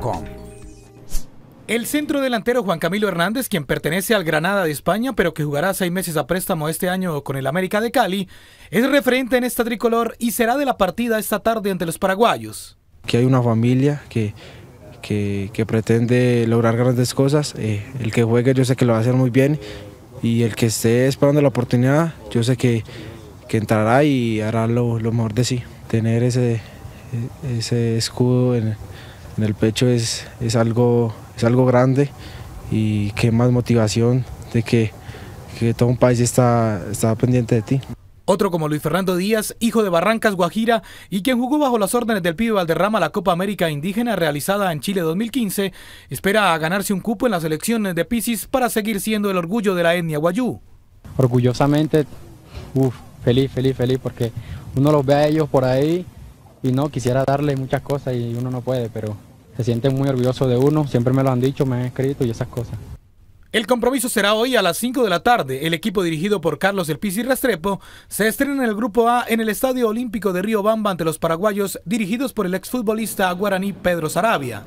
com. El centro delantero Juan Camilo Hernández, quien pertenece al Granada de España, pero que jugará seis meses a préstamo este año con el América de Cali, es referente en esta tricolor y será de la partida esta tarde ante los paraguayos. Que hay una familia que, que, que pretende lograr grandes cosas. Eh, el que juegue yo sé que lo va a hacer muy bien y el que esté esperando la oportunidad, yo sé que, que entrará y hará lo, lo mejor de sí. Tener ese, ese escudo en, en el pecho es, es, algo, es algo grande y qué más motivación de que, todo un país está, pendiente de ti. Otro como Luis Fernando Díaz, hijo de Barrancas Guajira y quien jugó bajo las órdenes del pibe Valderrama la Copa América Indígena realizada en Chile 2015, espera ganarse un cupo en las elecciones de Pisces para seguir siendo el orgullo de la etnia guayú. Orgullosamente, feliz, feliz, feliz, porque uno los ve a ellos por ahí y no quisiera darle muchas cosas y uno no puede, pero se sienten muy orgulloso de uno, siempre me lo han dicho, me han escrito y esas cosas. El compromiso será hoy a las 5 de la tarde. El equipo dirigido por Carlos El y Restrepo se estrena en el Grupo A en el Estadio Olímpico de Río Bamba ante los paraguayos dirigidos por el exfutbolista guaraní Pedro Sarabia.